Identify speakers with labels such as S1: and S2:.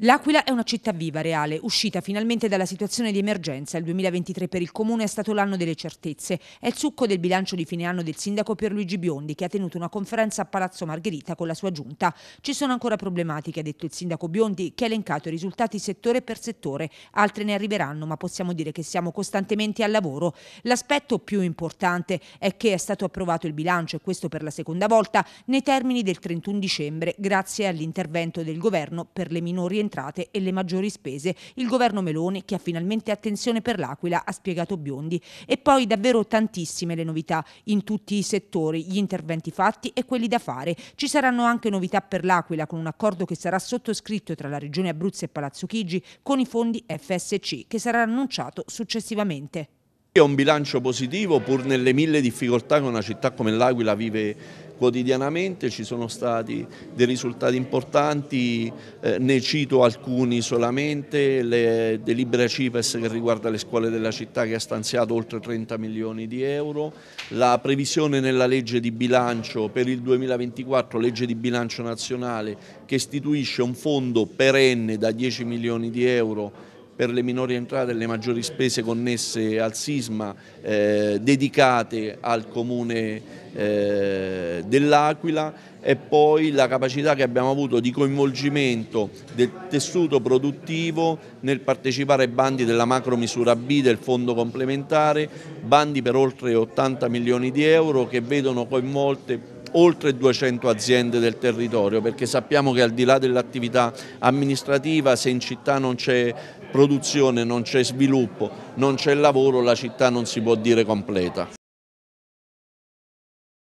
S1: L'Aquila è una città viva, reale, uscita finalmente dalla situazione di emergenza. Il 2023 per il Comune è stato l'anno delle certezze. È il succo del bilancio di fine anno del sindaco Pierluigi Biondi, che ha tenuto una conferenza a Palazzo Margherita con la sua giunta. Ci sono ancora problematiche, ha detto il sindaco Biondi, che ha elencato i risultati settore per settore. Altre ne arriveranno, ma possiamo dire che siamo costantemente al lavoro. L'aspetto più importante è che è stato approvato il bilancio, e questo per la seconda volta, nei termini del 31 dicembre, grazie all'intervento del governo per le minori entrate e le maggiori spese. Il governo Meloni che ha finalmente attenzione per l'Aquila, ha spiegato Biondi. E poi davvero tantissime le novità in tutti i settori, gli interventi fatti e quelli da fare. Ci saranno anche novità per l'Aquila con un accordo che sarà sottoscritto tra la Regione Abruzzo e Palazzo Chigi con i fondi FSC che sarà annunciato successivamente.
S2: È un bilancio positivo pur nelle mille difficoltà che una città come l'Aquila vive quotidianamente, ci sono stati dei risultati importanti, eh, ne cito alcuni solamente, le delibera CIPES che riguarda le scuole della città che ha stanziato oltre 30 milioni di euro, la previsione nella legge di bilancio per il 2024, legge di bilancio nazionale che istituisce un fondo perenne da 10 milioni di euro per le minori entrate e le maggiori spese connesse al sisma eh, dedicate al comune eh, dell'Aquila e poi la capacità che abbiamo avuto di coinvolgimento del tessuto produttivo nel partecipare ai bandi della macro misura B del fondo complementare, bandi per oltre 80 milioni di euro che vedono coinvolte oltre 200 aziende del territorio perché sappiamo che al di là dell'attività amministrativa se in città non c'è produzione, non c'è sviluppo, non c'è lavoro, la città non si può dire completa.